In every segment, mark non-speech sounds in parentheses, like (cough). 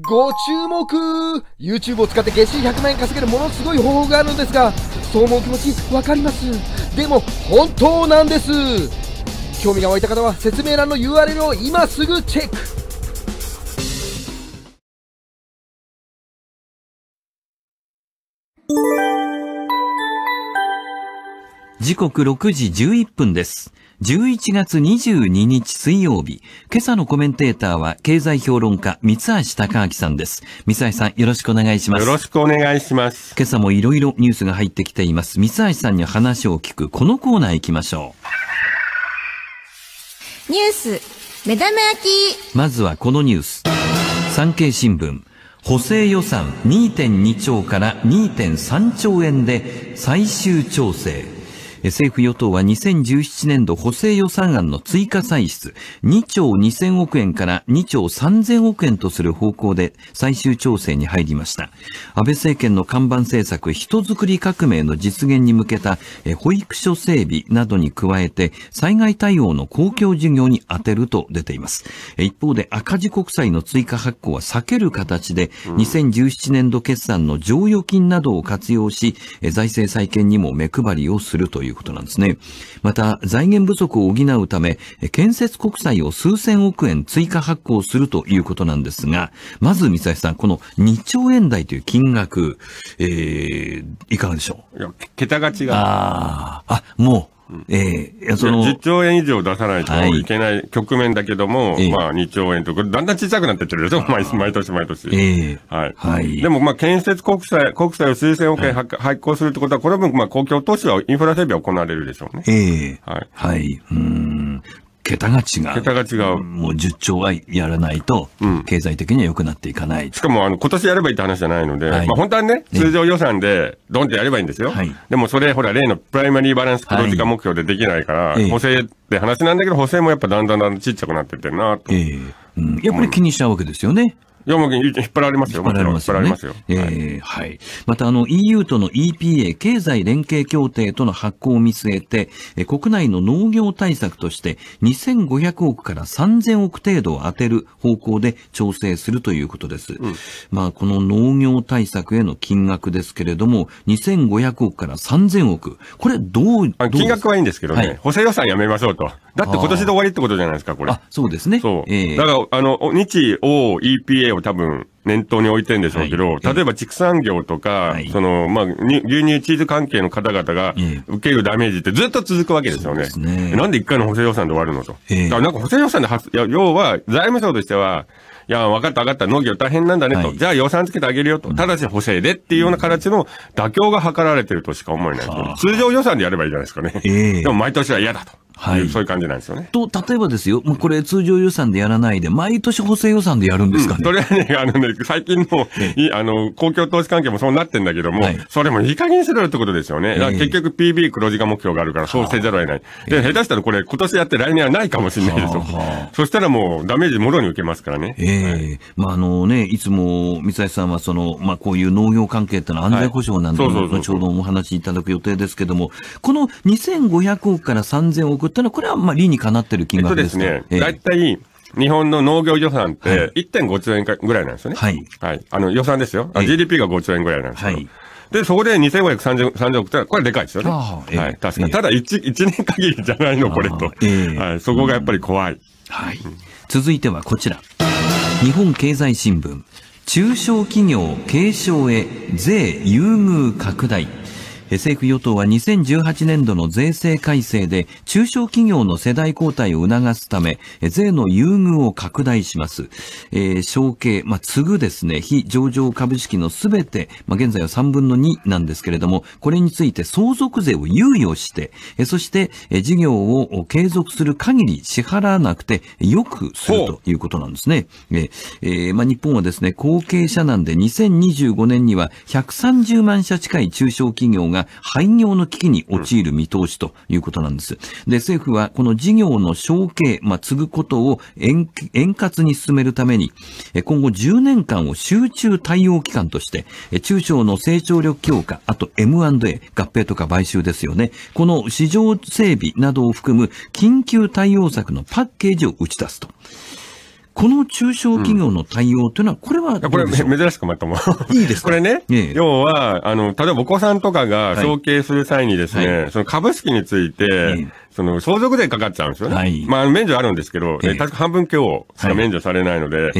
ご注目 !YouTube を使って月収100万円稼げるものすごい方法があるのですが、そう思う気持ちわかります。でも、本当なんです興味が湧いた方は説明欄の URL を今すぐチェック時刻6時11分です。11月22日水曜日、今朝のコメンテーターは経済評論家、三橋隆明さんです。三橋さん、よろしくお願いします。よろしくお願いします。今朝もいろいろニュースが入ってきています。三橋さんに話を聞く、このコーナー行きましょう。ニュース、目玉焼き。まずはこのニュース。産経新聞。補正予算2.2兆から2.3兆円で最終調整。政府与党は2017年度補正予算案の追加歳出2兆2000億円から2兆3000億円とする方向で最終調整に入りました。安倍政権の看板政策人づくり革命の実現に向けた保育所整備などに加えて災害対応の公共事業に充てると出ています。一方で赤字国債の追加発行は避ける形で2017年度決算の剰余金などを活用し財政再建にも目配りをするといういうことなんですね。また、財源不足を補うため、建設国債を数千億円追加発行するということなんですが、まず、三橋さん、この2兆円台という金額、えー、いかがでしょういや、桁が違う。ああ、もう、ええー、その10兆円以上出さないといけない局面だけども、はい、まあ2兆円と、だんだん小さくなってってるでしょ、毎年毎年。えー、はい。はい。でもまあ建設国債、国債を数千億円発行するってことは、この分まあ公共投資はインフラ整備は行われるでしょうね。ええー、はい。はい。うん。桁が違う。桁が違う。もう10兆はやらないと、経済的には良くなっていかない。うん、しかも、あの、今年やればいいって話じゃないので、はい、まあ本当はね、通常予算で、ドンってやればいいんですよ。はい、でもそれ、ほら、例のプライマリーバランス黒字化目標でできないから、はい、補正って話なんだけど、補正もやっぱだんだんだんちっちゃくなってってんなと、えーうん。やっぱり気にしちゃうわけですよね。いや、もう引っ張られますよ。引っ張られますよ、ね。引っ張られますよ。えー、はい。また、あの、EU との EPA、経済連携協定との発行を見据えて、え国内の農業対策として、2500億から3000億程度を当てる方向で調整するということです。うん、まあ、この農業対策への金額ですけれども、2500億から3000億。これ、どう、金額はいいんですけどね、はい、補正予算やめましょうと。だって今年で終わりってことじゃないですか、これ。あ、そうですね。そう。えー、だから、あの、日、O、EPA を多分念頭に置いてんでしょうけど、はい、例えば畜産業とか、はい、その、まあ、牛乳、チーズ関係の方々が受けるダメージってずっと続くわけですよね。ねなんで一回の補正予算で終わるのと。だからなんか補正予算で発、要は財務省としては、いや、分かった分かった、農業大変なんだねと、はい、じゃあ予算つけてあげるよと、ただし補正でっていうような形の妥協が図られてるとしか思えない、通常予算でやればいいじゃないですかね。えー、でも毎年は嫌だと。はい、そういう感じなんですよね。と、例えばですよ、まあ、これ通常予算でやらないで、毎年補正予算でやるんですかね。それはね、あのね、最近の、いあの、公共投資関係もそうなってんだけども、それもいい加減せるよってことですよね。結局 PB 黒字化目標があるから、そうせざるを得ない。で、下手したらこれ、今年やって来年はないかもしれないですよ。そしたらもう、ダメージもろに受けますからね。ええまあ、あのね、いつも、三橋さんは、その、まあ、こういう農業関係ってのは安全保障なんで、後ほどお話しいただく予定ですけども、この2500億から3000億っていうのは、これはまあ理にかなってる金額ですか、えっとですね、大、え、体、ー、日本の農業予算って1.5兆円ぐらいなんですよね。はい。はい。あの予算ですよ。GDP が5兆円ぐらいなんですよ。はい。で、そこで2530億ってこれでかいですよね。あえー、はい。確かに。ただ1、1年限りじゃないの、これと。えー、はい。そこがやっぱり怖い。うん、はい。続いてはこちら。日本経済新聞。中小企業継承へ税優遇拡大。政府与党は2018年度の税制改正で中小企業の世代交代を促すため、税の優遇を拡大します。えー、承継、まあ、継ぐですね、非上場株式のすべて、まあ、現在は3分の2なんですけれども、これについて相続税を猶予して、えそして、え事業を継続する限り支払わなくて、よくするということなんですね。えー、まあ、日本はですね、後継者なんで2025年には130万社近い中小企業が廃業の危機に陥る見通しということなんです。で、政府はこの事業の承継、まあ、継ぐことを円滑に進めるために、今後10年間を集中対応期間として、中小の成長力強化、あと M&A、合併とか買収ですよね。この市場整備などを含む緊急対応策のパッケージを打ち出すと。この中小企業の対応というのは、これはこれ、珍しくまとも。(laughs) いいですこれね、要は、あの、例えばお子さんとかが承継する際にですね、その株式について、その相続税かかっちゃうんですよね。まあ、免除あるんですけど、えか半分今日、免除されないので、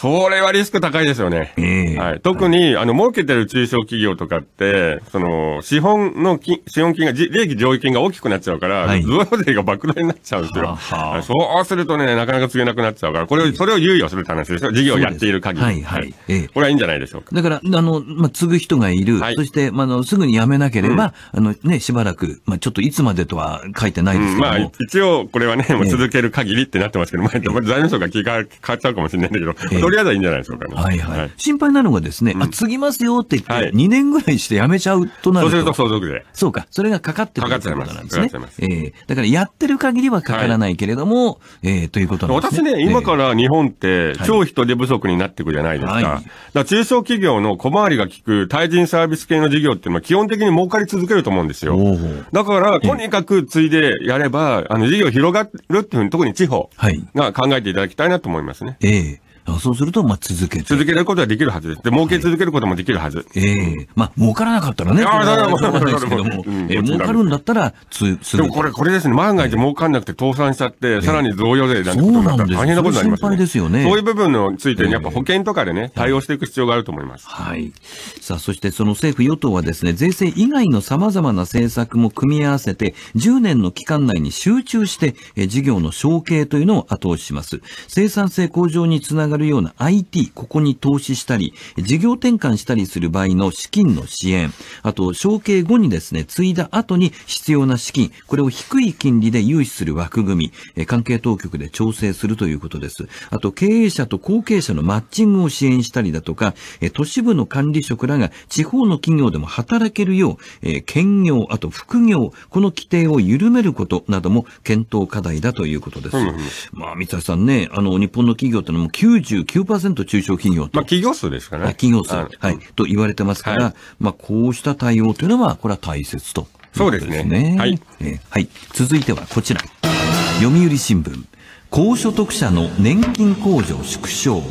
これはリスク高いですよね。えー、はい、特に、あの、儲けてる中小企業とかって、その、資本の金、資本金が、利益上位金が大きくなっちゃうから、はい、税が莫大になっちゃうんですよ。ははそうするとね、なかなか告げなくなっちゃうから、これを、それを猶予するって話ですよ。事業をやっている限り。はい、はい、えー、これはいいんじゃないでしょうか。だから、あの、まあ、継ぐ人がいる。はい、そして、まあ、の、すぐに辞めなければ、うん、あの、ね、しばらく、まあ、ちょっといつまでとは書いてないですけど、うん、まあ、一応、これはね、もう続ける限りってなってますけど、えー、前財務省が気が変わっちゃうかもしれないんだけど、とりあえずはいいんじゃないでしょうかね。はいはい。はい、心配なのがですね、うん、あ、継ぎますよって言って、2年ぐらいしてやめちゃうとなると。そうすると相続で。そうか。それがかかってるかってまとなんですね。かかえー、だからやってる限りはかからないけれども、はい、えー、ということなんですね。私ね、今から日本って、超人手不足になっていくじゃないですか。はい、だから中小企業の小回りが効く対人サービス系の事業っていうのは基本的に儲かり続けると思うんですよ。だから、とにかく継いでやれば、あの、事業広がるっていうふうに、特に地方が考えていただきたいなと思いますね。ええーそうすると、まあ、続けて。続けることはできるはずです。で、儲け続けることもできるはず。ええまあ、儲からなかったらね。ああ、なるら、ど、なですけども、え儲かるんだったら、つ、すでもこれ、これですね。万が一儲かんなくて倒産しちゃって、さらに贈与税なんてことになったら大変なことになります、ね。心配ですよね。そういう部分について、やっぱ保険とかでね、対応していく必要があると思います。はい。さあ、そしてその政府与党はですね、税制以外の様々な政策も組み合わせて、10年の期間内に集中して、え事業の承継というのを後押しします。生産性向上につながるような IT、ここに投資したり、事業転換したりする場合の資金の支援、あと、承継後にですね、継いだ後に必要な資金、これを低い金利で融資する枠組み、関係当局で調整するということです。あと、経営者と後継者のマッチングを支援したりだとか、都市部の管理職らが地方の企業でも働けるよう、兼業、あと副業、この規定を緩めることなども検討課題だということです。うんうん、まあ、三田さんね、あの、日本の企業ってのも99%中小企業と。まあ、企業数ですかね。企業数。はい。と言われてますから、はい、まあ、こうした対応というのは、これは大切と、ね、そうですね。はい、えー、はい。続いてはこちら。読売新聞。高所得者の年金控除縮小。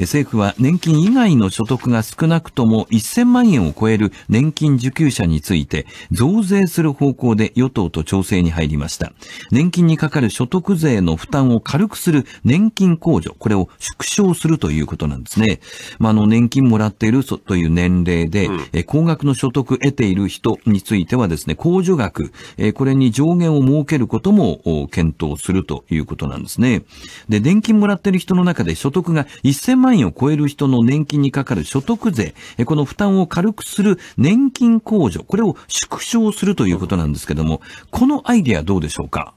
政府は年金以外の所得が少なくとも1000万円を超える年金受給者について増税する方向で与党と調整に入りました。年金にかかる所得税の負担を軽くする年金控除、これを縮小するということなんですね。まあ、あの、年金もらっているという年齢で、え高額の所得得ている人についてはですね、控除額、これに上限を設けることも検討するということなんですね。で、年金もらっている人の中で所得が1000万円を超える人の年金にかかる所得税、この負担を軽くする年金控除、これを縮小するということなんですけども、このアイデアどうでしょうか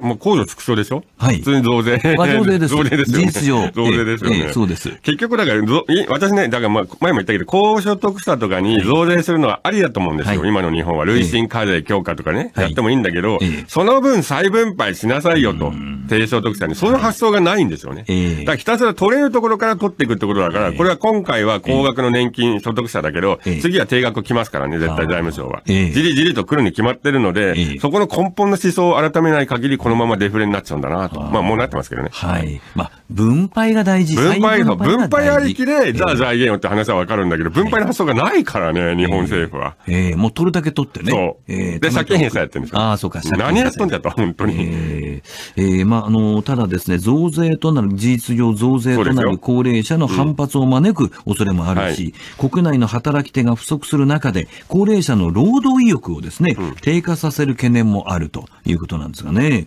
もう控除縮小でしょはい。普通に増税。増税です。増税ですよ、ね。事実上。増税ですよね、えええ。そうです。結局だから、私ね、だからまあ、前も言ったけど、高所得者とかに増税するのはありだと思うんですよ。はい、今の日本は。累進課税強化とかね、はい、やってもいいんだけど、その分再分配しなさいよと、低所得者に。その発想がないんですよね。だからひたすら取れるところから取っていくってことだから、これは今回は高額の年金所得者だけど、次は定額来ますからね、絶対財務省は。じりじりと来るに決まってるので、そこの根本の思想を改めない限りりこのままデフレになっちゃうんだなと。まあもうなってますけどね。はい。まあ、分配が大事分配の、分配ありきで、じゃあ財源をって話はわかるんだけど、分配の発想がないからね、日本政府は。ええ、もう取るだけ取ってね。そう。ええ、で、先金返済やってるんですよ。ああ、そうか、何やっとんじゃった、本当に。ええ、まあ、あの、ただですね、増税となる、事実上増税となる高齢者の反発を招く恐れもあるし、国内の働き手が不足する中で、高齢者の労働意欲をですね、低下させる懸念もあるということなんですがね。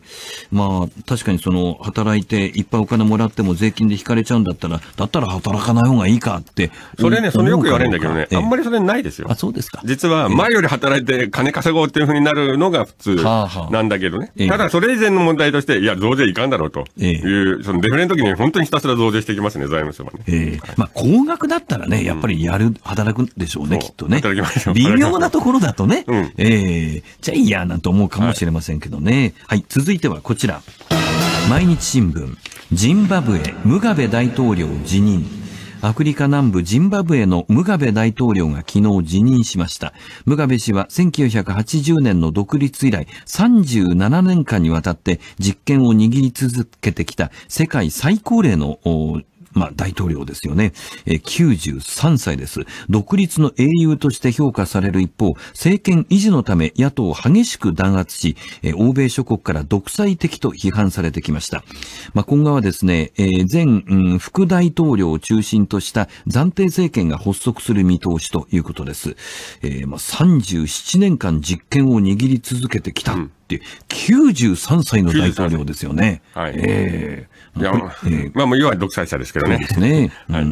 まあ、確かにその、働いて、いっぱいお金もらっても税金で引かれちゃうんだったら、だったら働かない方がいいかって。それね、それよく言われるんだけどね、あんまりそれないですよ。あ、そうですか。実は、前より働いて金稼ごうっていうふうになるのが普通なんだけどね。ただ、それ以前の問題として、いや、増税いかんだろうという、そのデフレの時に本当にひたすら増税していきますね、財務省はね。まあ、高額だったらね、やっぱりやる、働くんでしょうね、きっとね。微妙なところだとね、ええじゃあいいや、なんて思うかもしれませんけどね。はい、続いてはこちら。毎日新聞、ジンバブエ、ムガベ大統領辞任。アフリカ南部ジンバブエのムガベ大統領が昨日辞任しました。ムガベ氏は1980年の独立以来37年間にわたって実権を握り続けてきた世界最高齢のまあ、大統領ですよね。え93歳です。独立の英雄として評価される一方、政権維持のため野党を激しく弾圧し、え欧米諸国から独裁的と批判されてきました。まあ、今後はですね、え前、うん、副大統領を中心とした暫定政権が発足する見通しということです。えー、まあ、37年間実権を握り続けてきた。うんって93歳の大統領ですよね。はい。えー、いや、えー、まあ、もう、要は独裁者ですけどね。そうですね。はい、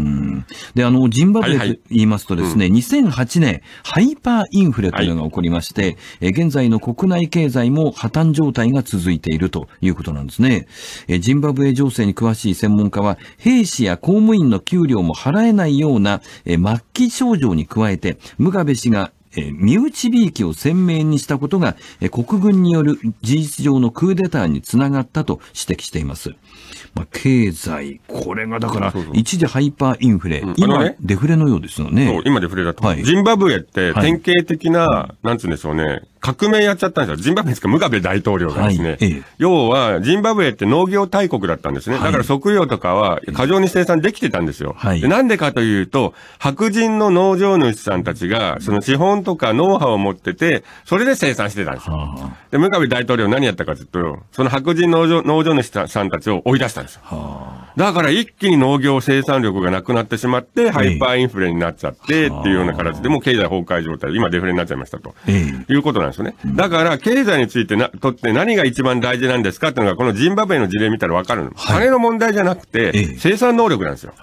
で、あの、ジンバブエと言いますとですね、はいはい、2008年、ハイパーインフレというのが起こりまして、え、はい、現在の国内経済も破綻状態が続いているということなんですね。え、ジンバブエ情勢に詳しい専門家は、兵士や公務員の給料も払えないような、え、末期症状に加えて、ムガベ氏がえ身内びいきを鮮明にしたことが、え国軍による事実上のクーデターにつながったと指摘しています。まあ、経済、これがだから、一時ハイパーインフレ、うね、今、デフレのようですよね。今デフレだと。はい、ジンバブエって典型的な、はい、なんつうんでしょうね、革命やっちゃったんですよ。ジンバブエですか、ムガベ大統領がですね。はい、要は、ジンバブエって農業大国だったんですね。はい、だから測量とかは過剰に生産できてたんですよ。はい、なんでかというと、白人の農場主さんたちが、その資本とかノウハウを持ってて、それで生産してたんですよ。で、ムガベ大統領何やったかというと、その白人農場農場主さんたちを追い出したんですよ。だから一気に農業生産力がなくなってしまって、ハイパーインフレになっちゃって、っていうような形で、もう経済崩壊状態、今デフレになっちゃいましたと、いうことなんですよね。だから、経済についてな、とって何が一番大事なんですかっていうのが、このジンバブエの事例見たらわかるの。金の問題じゃなくて、生産能力なんですよ。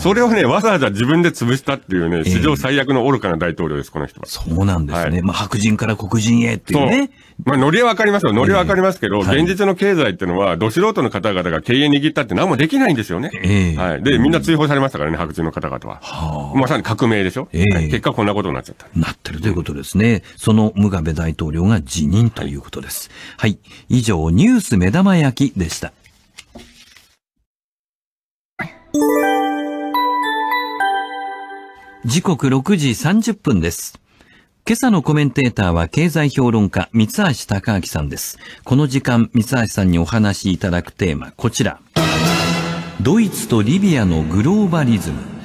それをね、わざわざ自分で潰したっていうね、史上最悪の愚かな大統領です、この人は。そうなんですね。まあ、白人から黒人へっていうね。まあ、ノリはわかりますよ。ノリはわかりますけど、現実の経済っていうのは、ど素人の方々が経営握ったって何もできないんですよね。はい。で、みんな追放されましたからね、白人の方々は。まさに革命でしょ。結果、こんなことになっちゃった。なってるということですね。そのムガベ大統領が辞任ということです。はい。以上、ニュース目玉焼きでした。you 時刻6時30分です。今朝のコメンテーターは経済評論家、三橋隆明さんです。この時間、三橋さんにお話しいただくテーマ、こちら。ドイツとリビアのグローバリズム。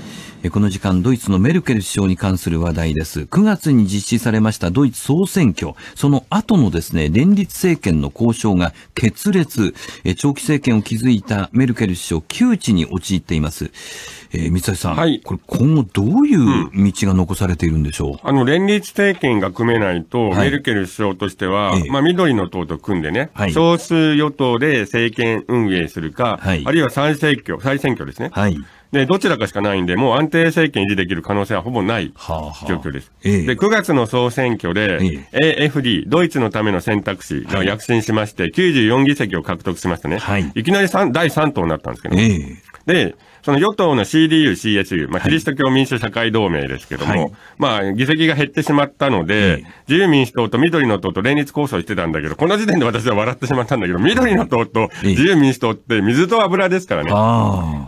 この時間、ドイツのメルケル首相に関する話題です。9月に実施されましたドイツ総選挙、その後のですね、連立政権の交渉が決裂、長期政権を築いたメルケル首相、窮地に陥っています。えー、三橋さん、はい、これ今後どういう道が残されているんでしょう、うん、あの、連立政権が組めないと、はい、メルケル首相としては、ええ、まあ、緑の党と組んでね、はい、少数与党で政権運営するか、はい、あるいは再選挙、再選挙ですね。はいで、どちらかしかないんで、もう安定政権維持できる可能性はほぼない状況です。はあはあ、で、9月の総選挙で、AFD、ドイツのための選択肢が躍進しまして、はい、94議席を獲得しましたね。はい、いきなり第3党になったんですけど、で、その与党の CDU、CSU、まあ、キリスト教民主社会同盟ですけども、はい、まあ、議席が減ってしまったので、はい、自由民主党と緑の党と連立構想してたんだけど、この時点で私は笑ってしまったんだけど、緑の党と自由民主党って水と油ですからね。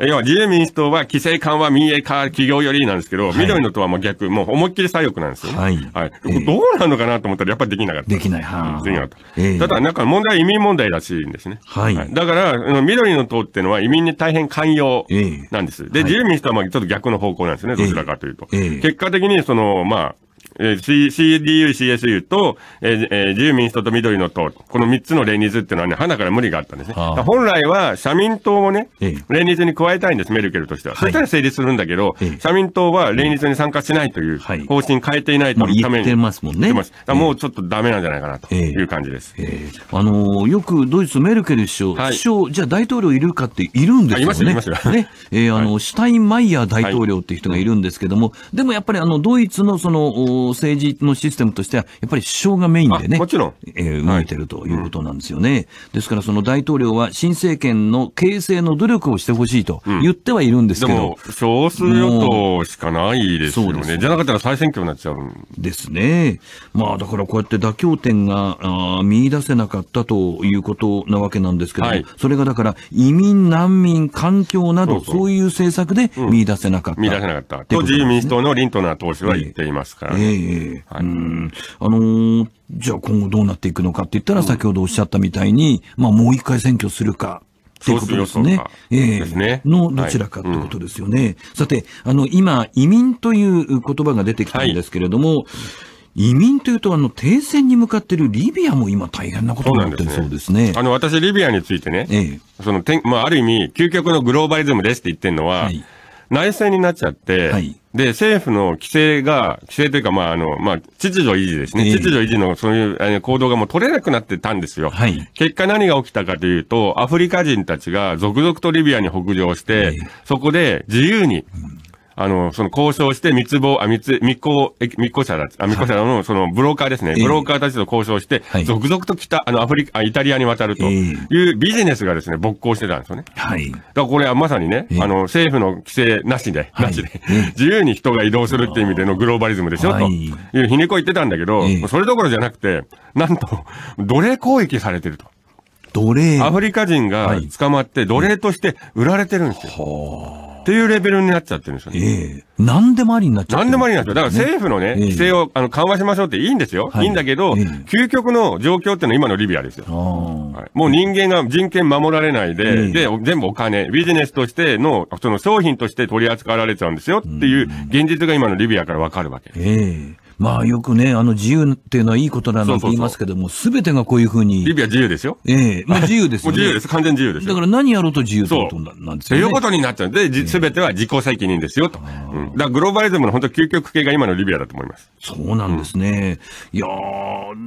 要は自由民主党は規制緩和、民営化、企業よりなんですけど、はい、緑の党はもう逆、もう思いっきり左翼なんですよ、ね。はい。はい、どうなのかなと思ったら、やっぱりできなかった。できない。はできなかた。だ、なんか問題は移民問題らしいんですね。はい。だから、緑の党ってのは移民に大変寛容。えーなんです。で、自由民主党はまあちょっと逆の方向なんですね、どちらかというと。結果的に、その、まあ、えー、CDU、CSU と、えーえー、自由民主党と緑の党、この3つの連立っていうのはね、はなから無理があったんですね。本来は社民党もね、ええ、連立に加えたいんです、メルケルとしては。はい、そしたら成立するんだけど、え、社民党は連立に参加しないという方針変えていないというために。言ってますもんね。もうちょっとダメなんじゃないかなという感じです。あのー、よくドイツメルケル首相、はい、首相、じゃあ大統領いるかっているんですよね。いますよ、いますよ。ね。(laughs) えー、あの、はい、シュタインマイヤー大統領っていう人がいるんですけども、はい、でもやっぱりあの、ドイツのその、政治のシステムとしては、やっぱり首相がメインでね、もちろん、えー、動いてるということなんですよね。はいうん、ですから、その大統領は新政権の形成の努力をしてほしいと言ってはいるんですけど、うん、少数与党しかないですよね、ねじゃなかったら再選挙になっちゃうんですね。まあ、だからこうやって妥協点があ見出せなかったということなわけなんですけど、はい、それがだから、移民、難民、環境など、そういう政策で見出せなかった、うん、見出せなかった、ね、当時、民主党のリントナー党首は言っていますからね。えーえーええ、はい、あのー、じゃあ今後どうなっていくのかって言ったら、先ほどおっしゃったみたいに、うん、まあもう一回選挙するか、ということですね。ええーね、のどちらかってことですよね。はいうん、さて、あの、今、移民という言葉が出てきたんですけれども、はい移民というと、あの、停戦に向かってるリビアも今大変なことになってるそうですね。あの、私、リビアについてね、ええ、その、てまあ、ある意味、究極のグローバリズムですって言ってるのは、はい、内戦になっちゃって、はい、で、政府の規制が、規制というか、まあ、あの、まあ、秩序維持ですね。秩序維持のそういうあの行動がもう取れなくなってたんですよ。はい、結果何が起きたかというと、アフリカ人たちが続々とリビアに北上して、そこで自由に、あの、その交渉して密貿、あ、密、密航、密航者だ、あ、密航者のそのブローカーですね、ブローカーたちと交渉して、続々と北、あの、アフリカ、イタリアに渡るというビジネスがですね、勃興してたんですよね。はい。だからこれはまさにね、あの、政府の規制なしで、なしで、自由に人が移動するっていう意味でのグローバリズムでしょ、というひねこ言ってたんだけど、それどころじゃなくて、なんと、奴隷攻撃されてると。奴隷アフリカ人が捕まって奴隷として売られてるんですよ。はあっていうレベルになっちゃってるんですよね。ええ何でもありになっちゃう。何でもありなんですよ。だから政府のね、規制をあの緩和しましょうっていいんですよ。はい、いいんだけど、究極の状況っていうのは今のリビアですよ。はい、もう人間が人権守られないで、で、全部お金、ビジネスとしての、その商品として取り扱われちゃうんですよっていう現実が今のリビアからわかるわけです。ええまあよくね、あの自由っていうのはいいことなのって言いますけども、すべてがこういうふうに。リビア自由ですよ。ええもう自由ですよ、ね。もう自由です。完全自由ですだから何やろうと自由ってことなんですよ、ね。ということになっちゃうんで、すべては自己責任ですよと。うん、だからグローバリズムの本当究極系が今のリビアだと思います。そうなんですね。いや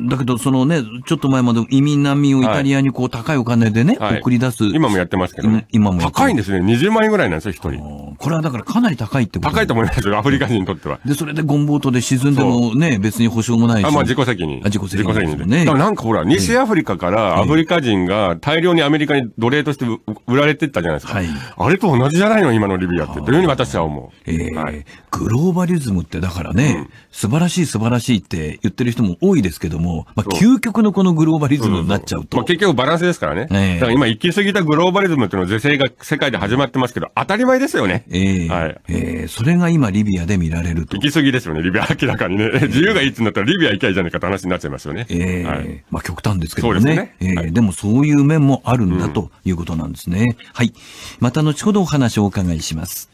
だけどそのね、ちょっと前まで移民難民をイタリアにこう高いお金でね、送り出す。今もやってますけどね。今も高いんですね。20万円ぐらいなんですよ、一人。これはだからかなり高いってこと高いと思いますよ、アフリカ人にとっては。で、それでゴンボートで沈んでもね、別に保証もないし。あ、まあ自己責任。自己責任、自己責任で。なんかほら、西アフリカからアフリカ人が大量にアメリカに奴隷として売られてったじゃないですか。はい、あれと同じじゃないの、今のリビアって。というふうに私は思う。えー、はい、グローバリズムってだからね、うん、素晴らしい素晴らしいって言ってる人も多いですけども、まあ究極のこのグローバリズムになっちゃうと。そうそうそうまあ、結局バランスですからね。えー、だから今行き過ぎたグローバリズムっていうの是正が世界で始まってますけど、当たり前ですよね。えー、はい。えー、それが今リビアで見られると。行き過ぎですよね、リビア明らかにね。(laughs) 自由がいいってなったらリビア行きゃいいじゃないかって話になっちゃいますよね。ええはい、まあ極端ですけどね。そうですね、えー、はい、でもそういう面もあるんだということなんですね。うん、はい。また後ほどお話をお伺いします。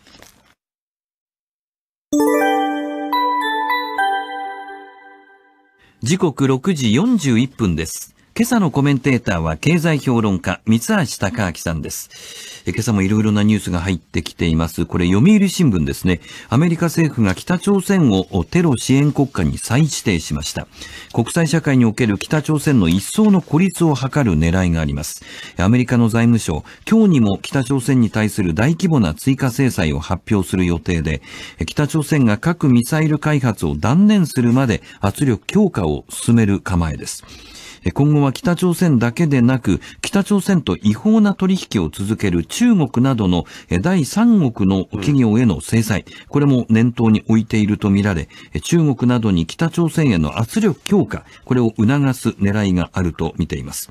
時刻6時41分です。今朝のコメンテーターは経済評論家、三橋隆明さんです。今朝もいろいろなニュースが入ってきています。これ読売新聞ですね。アメリカ政府が北朝鮮をテロ支援国家に再指定しました。国際社会における北朝鮮の一層の孤立を図る狙いがあります。アメリカの財務省、今日にも北朝鮮に対する大規模な追加制裁を発表する予定で、北朝鮮が核ミサイル開発を断念するまで圧力強化を進める構えです。今後は北朝鮮だけでなく、北朝鮮と違法な取引を続ける中国などの第三国の企業への制裁、これも念頭に置いているとみられ、中国などに北朝鮮への圧力強化、これを促す狙いがあると見ています。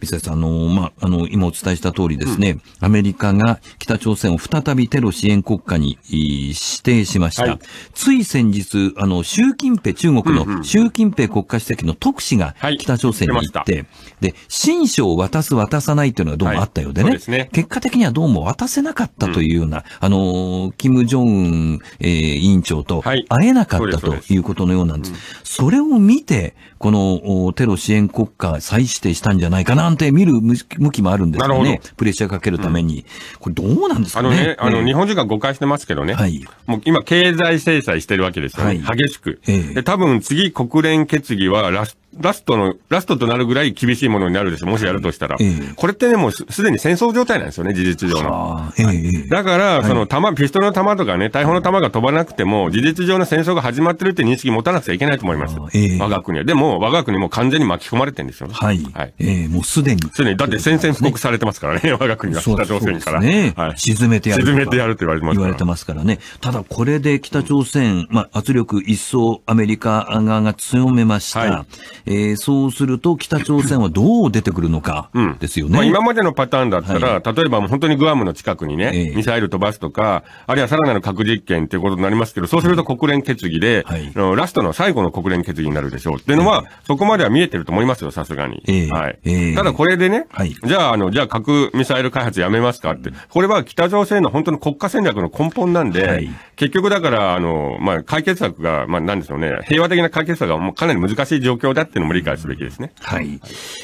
三沢さん、あの、まあ、あの、今お伝えした通りですね、アメリカが北朝鮮を再びテロ支援国家に指定しました。はい、つい先日、あの、習近平、中国の習近平国家主席の特使が北朝鮮に行って、で、新書を渡す、渡さないというのがどうもあったようでね、はい、でね結果的にはどうも渡せなかったというような、うん、あの、キム・ジョンウン、えー、委員長と会えなかった、はい、ということのようなんです。それを見て、このテロ支援国家再指定したんじゃないかなんて見る向きもあるんですよね。プレッシャーかけるために。うん、これどうなんですかね。あのね、あの、日本人が誤解してますけどね。はい。もう今経済制裁してるわけですよね。はい、激しく。ええ。で、多分次国連決議はラスラストの、ラストとなるぐらい厳しいものになるでしょもしやるとしたら。ええ、これってね、もうすでに戦争状態なんですよね、事実上の。え、だから、その弾、ピストルの弾とかね、大砲の弾が飛ばなくても、事実上の戦争が始まってるって認識持たなくちゃいけないと思います。我が国は。でも、我が国も完全に巻き込まれてるんですよね。はい。はい、えー、もうすでに。すでに、だって宣戦布告されてますからね、我が国は北朝鮮から。ね、はい、沈めてやる。沈めてやると言われてます言われてますからね。ただこれで北朝鮮、まあ、圧力一層アメリカ側が強めました。はい、えー、そうすると北朝鮮はどう出てくるのか、ですよね。うん、まあ、今までのパターンだったら、はい、例えば本当にグアムの近くにね、えー、ミサイル飛ばすとか、あるいはさらなる核実験ということになりますけど、そうすると国連決議で、はい、ラストの最後の国連決議になるでしょう。っていうのは、そこまでは見えてると思いますよ、さすがに。えー、はい、えー、ただこれでね、はい、じゃあ、あの、じゃあ核ミサイル開発やめますかって、これは北朝鮮の本当の国家戦略の根本なんで、はい、結局だから、あの、まあ、解決策が、まあ、なんでしょうね、平和的な解決策がもうかなり難しい状況だっていうのも理解すべきですね。はい。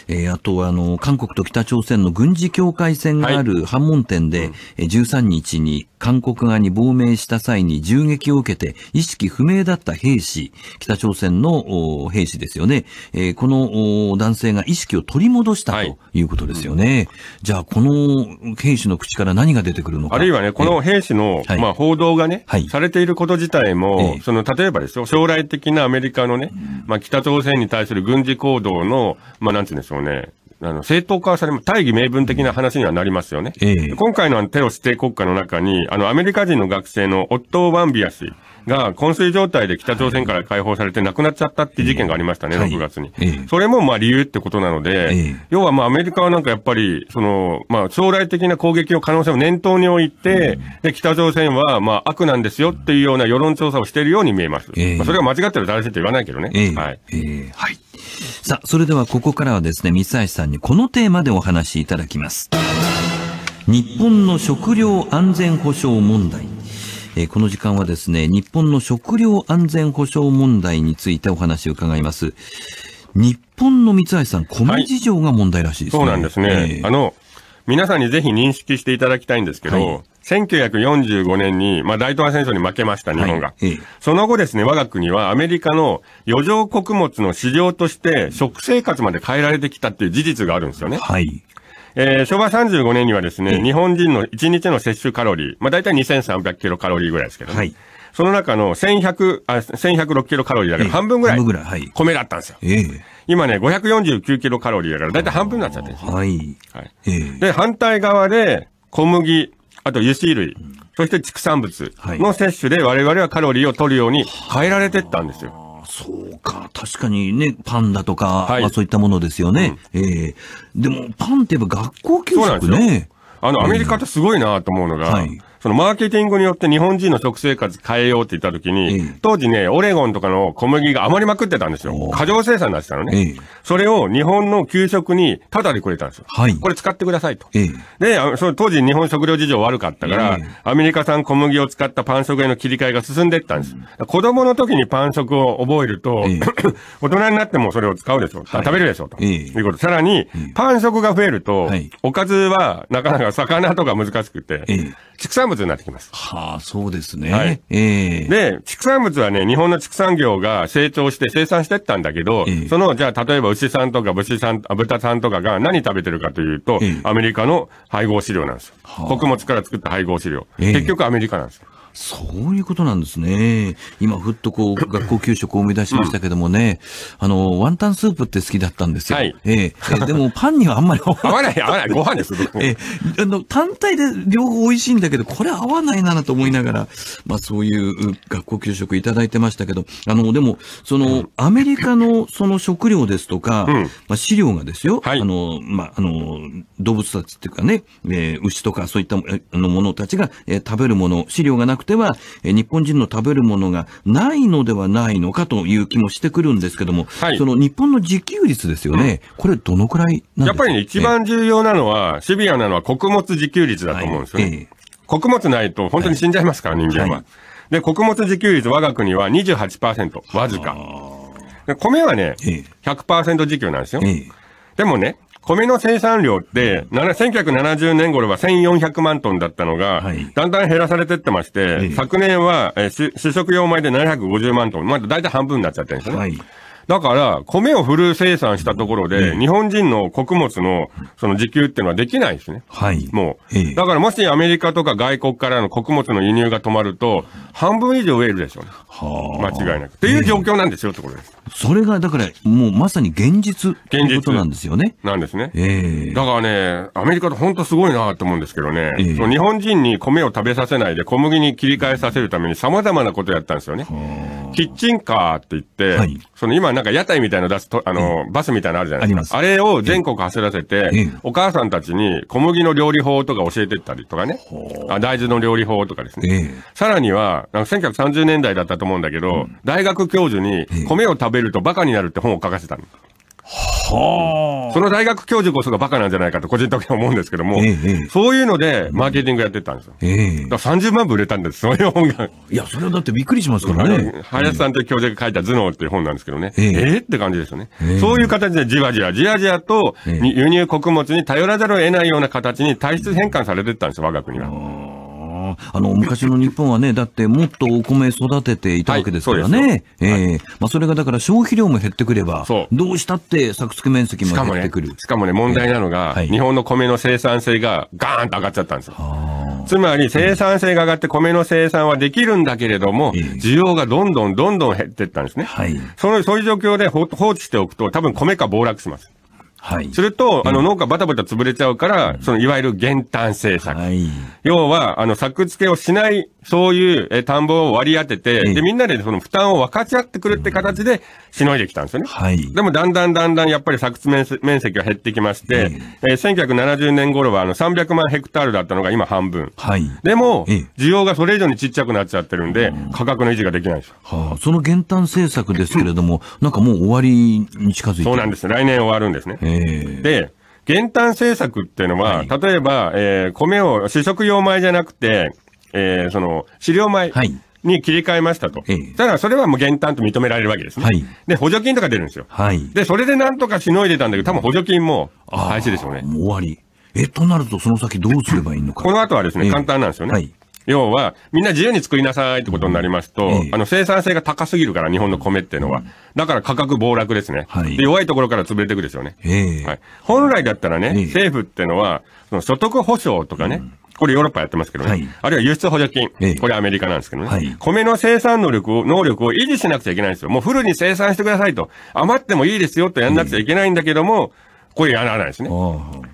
えー、あとは、あの、韓国と北朝鮮の軍事境界線がある反問店で、13日に韓国側に亡命した際に銃撃を受けて意識不明だった兵士、北朝鮮の兵士ですよね。えー、この男性が意識を取り戻したということですよね。はいうん、じゃあ、この兵士の口から何が出てくるのか。あるいはね、この兵士の、えー、まあ、報道がね、はい、されていること自体も、えー、その、例えばですよ、将来的なアメリカのね、まあ、北朝鮮に対する軍事行動の、まあ、なんて言うんでしょうね、あの、正当化されも、大義名分的な話にはなりますよね。え今回のテロ指定国家の中に、あの、アメリカ人の学生のオットー・ワンビア氏。が、昏睡状態で北朝鮮から解放されて亡くなっちゃったって事件がありましたね、はい、6月に。それもまあ理由ってことなので、要はまあアメリカはなんかやっぱり、その、まあ将来的な攻撃の可能性を念頭に置いて、で、北朝鮮はまあ悪なんですよっていうような世論調査をしているように見えます。まあ、それが間違ってる正しいと言わないけどね。はい。はい。さあ、それではここからはですね、三橋さんにこのテーマでお話しいただきます。日本の食料安全保障問題。えー、この時間はですね、日本の食料安全保障問題についてお話を伺います。日本の三橋さん、米事情が問題らしいですね。はい、そうなんですね。えー、あの、皆さんにぜひ認識していただきたいんですけど、はい1945年に、まあ、大東亜戦争に負けました、日本が、はいその後ですね、我が国はアメリカの余剰穀物の市場として、食生活まで変えられてきたっていう事実があるんですよね。はい。えー、昭和35年にはですね、日本人の1日の摂取カロリー、まあ大体2300キロカロリーぐらいですけど、ね、はい。その中の1100、あ、1106キロカロリーだから半分ぐらい、米だったんですよ。えー、今ね、549キロカロリーだから大体半分になっちゃってるんです、よ。はい。はい、えー、で、反対側で、小麦、あと油脂類、うん、そして畜産物の摂取で我々はカロリーを取るように変えられてったんですよ。はいそうか、確かにね、パンだとか、はいまあ、そういったものですよね。うん、えー、でも、パンって言えば学校給食ね。あの、アメリカってすごいなと思うのが、えーはい、そのマーケティングによって日本人の食生活変えようって言った時に、うん、当時ね、オレゴンとかの小麦が余りまくってたんですよ。過剰生産になってたのね、えー、それを日本の給食にタダでくれたんですよ。はい、これ使ってくださいと。えー、で、その当時日本食料事情悪かったから、えー、アメリカ産小麦を使ったパン食への切り替えが進んでいったんです。うん、子供の時にパン食を覚えると、(laughs) 大人になってもそれを使うでしょう。はい、食べるでしょうと。いうこと。さらに、パン食が増えると、はい、おかずはなかなか魚とか難しくて、畜産物になってきます。はあ、そうですね。はい。ええー、で、畜産物はね、日本の畜産業が成長して生産してったんだけど、えー、その、じゃあ、例えば牛さんとか牛さん、豚さんとかが何食べてるかというと、えー、アメリカの配合飼料なんですよ。はあ、穀物から作った配合飼料。結局アメリカなんですよ。そういうことなんですね。今、ふっとこう、学校給食を思い出しましたけどもね、あの、ワンタンスープって好きだったんですよ。はい、えー、でも、パンにはあんまり合わない。合わない、合わない。ご飯です。えー、あの、単体で両方美味しいんだけど、これ合わないなと思いながら、まあ、そういう学校給食いただいてましたけど、あの、でも、その、アメリカのその食料ですとか、うん、まあ、飼料がですよ、はい、あの、まあ、あの、動物たちっていうかね、えー、牛とかそういったものたちが、えー、食べるもの、飼料がなくくては、日本人の食べるものがないのではないのかという気もしてくるんですけども、はい、その日本の自給率ですよね、うん、これ、どのくらいなんですかやっぱりね、一番重要なのは、シビアなのは穀物自給率だと思うんですよね。はいえー穀物ないと本当に死んじゃいますから、人間は、はい。で、穀物自給率、我が国は28%、わずか。で米はね、100%自給なんですよ。でもね、米の生産量って、1970年頃は1400万トンだったのが、だんだん減らされてってまして、昨年は、え主食用米で750万トン、まだ大体半分になっちゃってるんですね。はいだから、米をフル生産したところで、日本人の穀物のその自給っていうのはできないですね。はい。もう。だからもしアメリカとか外国からの穀物の輸入が止まると、半分以上植えるでしょうね。はあ。間違いなく。っていう状況なんですよ、ところです。(laughs) それが、だから、もうまさに現実現実。ことなんですよね。なんですね。ええ。だからね、アメリカって本当すごいなと思うんですけどね、え日本人に米を食べさせないで小麦に切り替えさせるために様々なことやったんですよね。キッチンカーって言って、はい、その今なんか屋台みたいなの出すと、あの、バスみたいなのあるじゃないですか。あれを全国走らせて、お母さんたちに小麦の料理法とか教えてったりとかね。あ大豆の料理法とかですね。さらには、なんか1930年代だったと思うんだけど、大学教授に米を食べるとバカになるって本を書かせたの。はあ。その大学教授こそがバカなんじゃないかと個人的には思うんですけども、ええ、そういうのでマーケティングやってたんですよ。ええ、だ30万部売れたんです、そのい本が。いや、それはだってびっくりしますからね。林さんという教授が書いた頭脳っていう本なんですけどね、ええって感じですよね、そういう形でじわじわ、じわじわと輸入穀物に頼らざるを得ないような形に体質変換されてったんですよ、我が国は。あの、昔の日本はね、だってもっとお米育てていたわけですからね。はい、ええー、まあそれがだから消費量も減ってくれば、そう。どうしたって作付面積も減ってくる。しかもね、もね問題なのが、えーはい、日本の米の生産性がガーンと上がっちゃったんですよ。つまり生産性が上がって米の生産はできるんだけれども、需要がどんどんどんどん減っていったんですね。はい、その、そういう状況で放置しておくと、多分米価暴落します。はい、すると、あの、農家バタバタ潰れちゃうから、その、いわゆる減反政策。はい、要は、あの、作付けをしないそういう、えー、田んぼを割り当てて、えで、みんなでその負担を分かち合ってくるって形で、しのいできたんですよね。はい。でも、だんだんだんだん、やっぱり作地面積が減ってきまして、えええー、1970年頃は、あの、300万ヘクタールだったのが今半分。はい。でも、需要がそれ以上にちっちゃくなっちゃってるんで、価格の維持ができないんですよ。はあ、その減反政策ですけれども、(laughs) なんかもう終わりに近づいてそうなんです。来年終わるんですね。えで、減反政策っていうのは、はい、例えば、えー、米を主食用米じゃなくて、えー、その、資料前に切り替えましたと。はい、ただ、それはもう減反と認められるわけですね。はい、で、補助金とか出るんですよ。はい、で、それでなんとかしのいでたんだけど、多分補助金も廃止でしょうね。もう終わり。え、となると、その先どうすればいいのか。この後はですね、簡単なんですよね。はい要は、みんな自由に作りなさいってことになりますと、ええ、あの、生産性が高すぎるから、日本の米っていうのは。だから価格暴落ですね。はい、で弱いところから潰れていくですよね。え、はい、本来だったらね、政府っていうのは、その所得保障とかね、うん、これヨーロッパやってますけどね。はい、あるいは輸出補助金。これアメリカなんですけどね。はい、米の生産能力を、能力を維持しなくちゃいけないんですよ。もうフルに生産してくださいと。余ってもいいですよとやんなくちゃいけないんだけども、これやらないですね。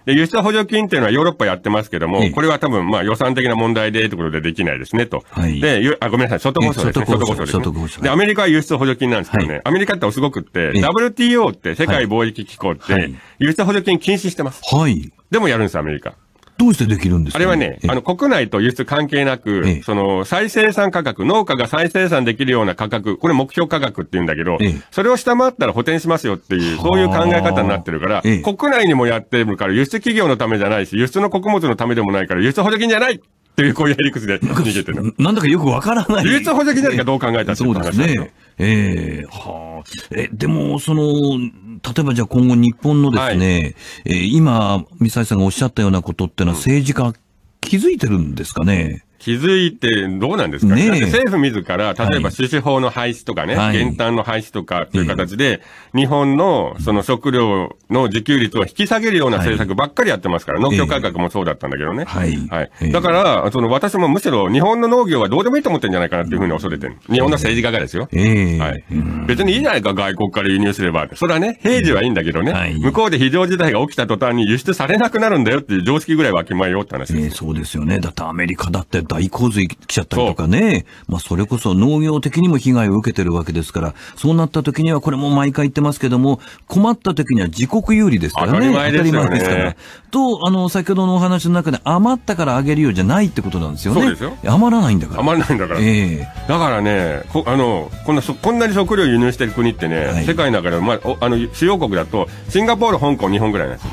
で、輸出補助金っていうのはヨーロッパやってますけども、これは多分、まあ予算的な問題でということでできないですねと。はい、で、あ、ごめんなさい、外交渉です外交渉です、で、アメリカは輸出補助金なんですけどね、アメリカってすごくって、WTO って世界貿易機構って、輸出補助金禁止してます。はい。でもやるんです、アメリカ。どうしてできるんですか、あれはね、あの、国内と輸出関係なく、その、再生産価格、農家が再生産できるような価格、これ目標価格って言うんだけど、それを下回ったら補填しますよっていう、そういう考え方になってるから、国内にもやってるから、輸出企業のためじゃないし、輸出の穀物のためでもないから、輸出補助金じゃないというこういう理屈で逃げてる。なんだかよくわからない。流通補助金なんかどう考えたってそうですね。ええー、はあ。え、でも、その、例えばじゃあ今後日本のですね、はい、えー、今、ミサイさんがおっしゃったようなことっていうのは政治家、うん、気づいてるんですかね気づいてどうなんですかね政府自ら、例えば種子法の廃止とかね、はい、減反の廃止とかという形で、日本のその食料の自給率を引き下げるような政策ばっかりやってますから、はい、農協改革もそうだったんだけどね。はい。はい。だから、その私もむしろ日本の農業はどうでもいいと思ってるんじゃないかなっていうふうに恐れてる。日本の政治家がですよ。えはい。別にいいじゃないか、外国から輸入すれば。それはね、平時はいいんだけどね、向こうで非常事態が起きた途端に輸出されなくなるんだよっていう常識ぐらいわきまえよって話です。えそうですよね。だってアメリカだって大洪水来ちゃったりとかね、まあ、それこそ農業的にも被害を受けてるわけですから、そうなった時には、これも毎回言ってますけども、困った時には自国有利ですからね。当たり前ですから。と、あの、先ほどのお話の中で、余ったからあげるようじゃないってことなんですよね。そうですよ。余らないんだから。余らないんだから。ええー、だからね、こあの、こんな、こんなに食料輸入してる国ってね、はい、世界の中で、まあ、おあの、主要国だと、シンガポール、香港、日本ぐらいなんです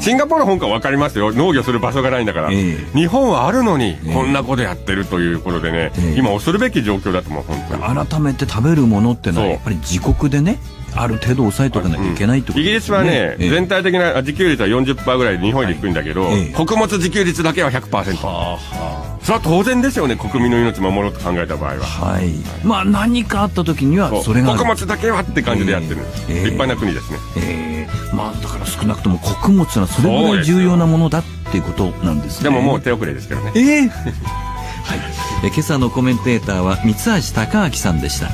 シンガポール、香港わかりますよ。農業する場所がないんだから。えー、日本はあるのに、こんなこととでやってるということでね、えー、今恐るべき状況だと思う本当に改めて食べるものってのはやっぱり自国でねある程度抑えとかなきゃいけないってこと、ねうん、イギリスはね、えー、全体的な自給率は40%ぐらいで日本より低いんだけど、はいえー、穀物自給率だけは100%ははそれは当然ですよね国民の命守ろうと考えた場合ははい、まあ何かあった時にはそれが穀物だけはって感じでやってる、えー、立派な国ですねええー、まあだから少なくとも穀物はそれぐらい重要なものだっていうことなんですねでももう手遅れですけどねええーはい、え今朝のコメンテーターは三橋貴明さんでした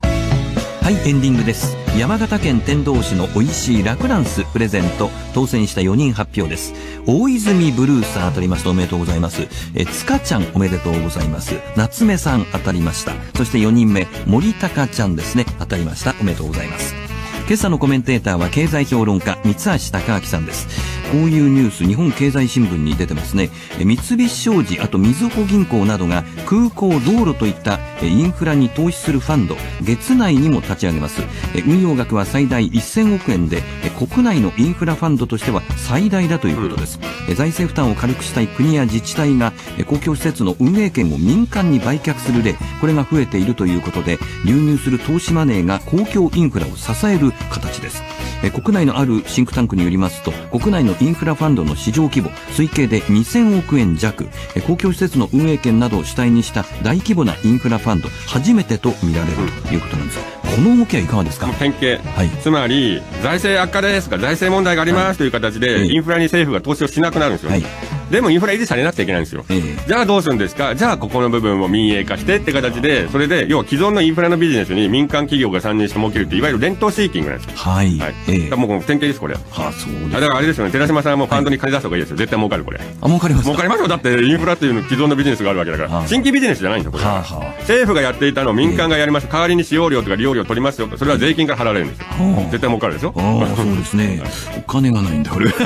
はいエンディングです山形県天童市の美味しいラクランスプレゼント当選した4人発表です大泉ブルーさん当たりましたおめでとうございますえ塚ちゃんおめでとうございます夏目さん当たりましたそして4人目森高ちゃんですね当たりましたおめでとうございます今朝のコメンテーターは経済評論家、三橋貴明さんです。こういうニュース、日本経済新聞に出てますね。三菱商事、あとみずほ銀行などが空港、道路といったインフラに投資するファンド、月内にも立ち上げます。運用額は最大1000億円で、国内のインフラファンドとしては最大だということです。うん、財政負担を軽くしたい国や自治体が公共施設の運営権を民間に売却する例、これが増えているということで、流入する投資マネーが公共インフラを支える形です。え国内のあるシンクタンクによりますと、国内のインフラファンドの市場規模、推計で2000億円弱、え公共施設の運営権などを主体にした大規模なインフラファンド、初めてと見られるということなんです。この動きはいかがですか変形。はい、つまり財政悪化ですか財政問題がありますという形で、インフラに政府が投資をしなくなるんですよ、はい、でもインフラ維持されなくちゃいけないんですよ。えー、じゃあどうするんですかじゃあここの部分を民営化してって形で、それで、要は既存のインフラのビジネスに民間企業が参入して儲けるって、いわゆる連投シーキングなんですよ。はい。はい。えー、もう典型です、これ。はあ、そうです。だからあれですよね、寺島さんもファンドに金出した方がいいですよ。絶対儲かる、これ。あ、儲かります儲かりますよ。だってインフラっていうの既存のビジネスがあるわけだから。はあ、新規ビジネスじゃないんですよ、これ。はあはあ、政府がやっていたのを民間がやります。代わりに使用料とか利用料取りますよ。それは税金から払われるんですよ。はあ、絶対儲かるでしょ。ああ、そうですね。お金がないんだ、俺。(laughs)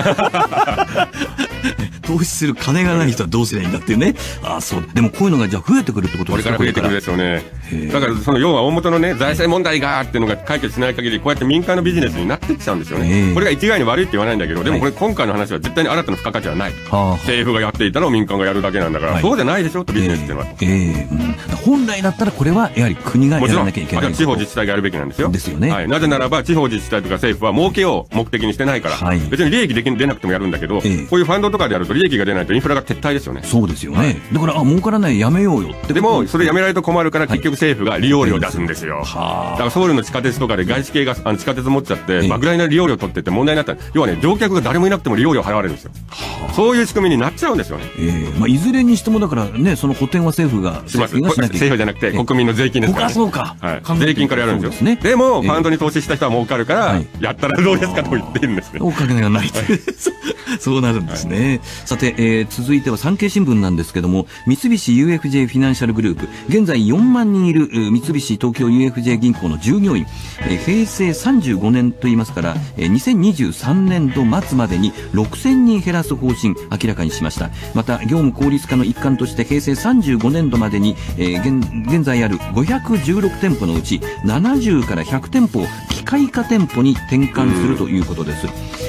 (laughs) 投資する金がない人はどうすればいいんだっていうね。あそう。でもこういうのがじゃあ増えてくるってことですかこれから増えてくるですよね。だからその要は大元のね、財政問題がっていうのが解決しない限り、こうやって民間のビジネスになってきちゃうんですよね。これが一概に悪いって言わないんだけど、でもこれ今回の話は絶対に新たな付加価値はない。政府がやっていたのを民間がやるだけなんだから、そうじゃないでしょってビジネスっていうのは。ええ本来だったらこれはやはり国がやらなきゃいけない。地方自治体がやるべきなんですよ。ですよね。はい。なぜならば地方自治体とか政府は儲けを目的にしてないから、別に利益でき出なくてもやるんだけど、こういうファンドとかでやると利益が出ないとインフラが撤退ですよね。そうですよね。だから、あ、儲からない、やめようよってでも、それやめられると困るから、結局政府が利用料出すんですよ。はい、だから、ソウルの地下鉄とかで外資系があの地下鉄持っちゃって、莫大な利用料取ってて問題になった要はね、乗客が誰もいなくても利用料払われるんですよ。そういう仕組みになっちゃうんですよね。えー、まあ、いずれにしても、だからね、その補填は政府が。します。政府じゃなくて、国民の税金ですから、ね。そうか。はい。税金からやるんですよ。ね、でも、ファンドに投資した人は儲かるから、やったらどうですかと言っているんですね。お金がない (laughs) そうなるんですね。さて、えー、続いては産経新聞なんですけども三菱 UFJ フィナンシャルグループ現在4万人いる三菱東京 UFJ 銀行の従業員、えー、平成35年といいますから、えー、2023年度末までに6000人減らす方針明らかにしましたまた業務効率化の一環として平成35年度までに、えー、現在ある516店舗のうち70から100店舗を機械化店舗に転換するということです、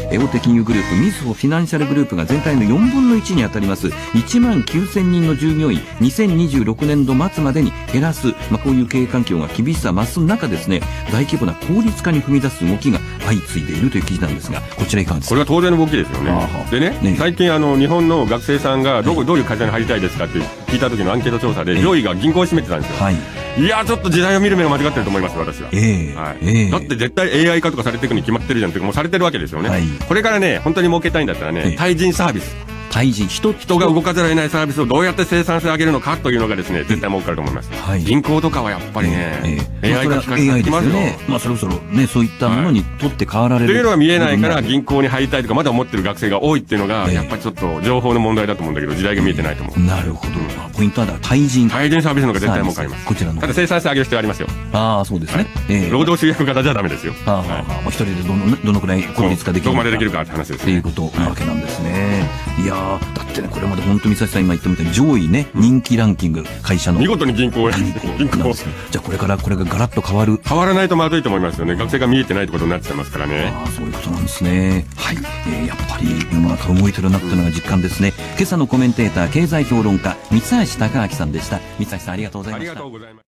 大手金融グループみずほフィナンシャルグループが全体の4分の1に当たります1万9000人の従業員2026年度末までに減らす、まあ、こういう経営環境が厳しさ増す中ですね大規模な効率化に踏み出す動きが相次いでいるという記事なんですがこちらいかがですかこれは当然の動きですよねでね、ね、最近あの日本の学生さんがどこ、はい、どういう会社に入りたいですかって聞いた時のアンケート調査で上位が銀行を占めてたんですよ、はいいやちょっと時代を見る目が間違ってると思います、私は。えー、はい、えー、だって絶対 AI 化とかされていくに決まってるじゃんってか、もうされてるわけですよね。はい、これからね、本当に儲けたいんだったらね、対人サービス。対人人が動かせらをないサービスをどうやって生産性上げるのかというのがですね絶対儲かると思います、はい、銀行とかはやっぱりね、えーえー、AI が使ってますよ、まあ、ね、まあ、そろそろ、ね、そういったものに取って代わられる、というのは見えないから銀行に入りたいとかまだ思ってる学生が多いっていうのが、やっぱりちょっと情報の問題だと思うんだけど時代が見えてないと思う、なるほど、まあ、ポイントはだ対人対人サービスの方が絶対儲かりますこちらのただ生産性上げる必要ありますよああそうですね、はい、えー、労働集約型じゃダメですよああ、はあ、はい、一人でどのどのくらい効率化できるかどこまでできるかって話です、ね、っいうことなわけなんですね、いやだってねこれまで本当三橋さん今言ったみたいに上位ね、人気ランキング会社の見事に銀行銀行じゃあこれからこれがガラッと変わる変わらないとまずいと思いますよね学生が見えてないってことになっちゃいますからねあそういうことなんですねはい、えー、やっぱり世の中動いてるなっていうのが実感ですね今朝のコメンテーター経済評論家三橋貴明さんでした三橋さんありがとうございましたありがとうございます